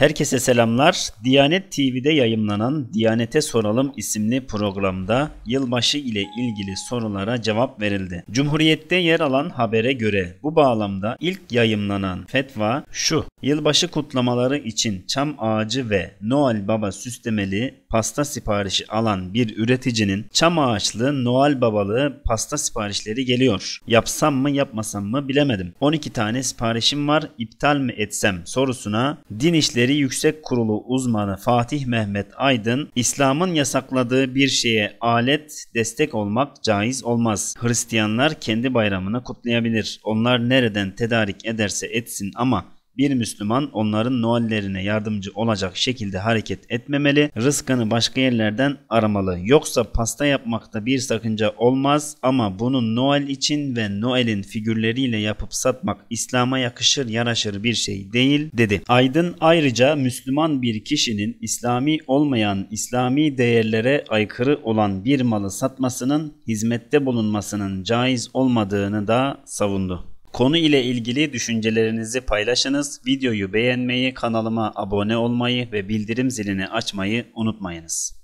Herkese selamlar. Diyanet TV'de yayımlanan Diyanete Soralım isimli programda yılbaşı ile ilgili sorulara cevap verildi. Cumhuriyette yer alan habere göre bu bağlamda ilk yayımlanan fetva şu. Yılbaşı kutlamaları için çam ağacı ve Noel Baba süslemeli pasta siparişi alan bir üreticinin çam ağaçlı Noel Babalı pasta siparişleri geliyor. Yapsam mı yapmasam mı bilemedim. 12 tane siparişim var iptal mi etsem sorusuna din işleri İşleri Yüksek Kurulu uzmanı Fatih Mehmet Aydın, İslam'ın yasakladığı bir şeye alet destek olmak caiz olmaz. Hristiyanlar kendi bayramını kutlayabilir. Onlar nereden tedarik ederse etsin ama bir Müslüman onların Noellerine yardımcı olacak şekilde hareket etmemeli, rızkını başka yerlerden aramalı. Yoksa pasta yapmakta bir sakınca olmaz ama bunu Noel için ve Noel'in figürleriyle yapıp satmak İslam'a yakışır yaraşır bir şey değil dedi. Aydın ayrıca Müslüman bir kişinin İslami olmayan İslami değerlere aykırı olan bir malı satmasının hizmette bulunmasının caiz olmadığını da savundu. Konu ile ilgili düşüncelerinizi paylaşınız, videoyu beğenmeyi, kanalıma abone olmayı ve bildirim zilini açmayı unutmayınız.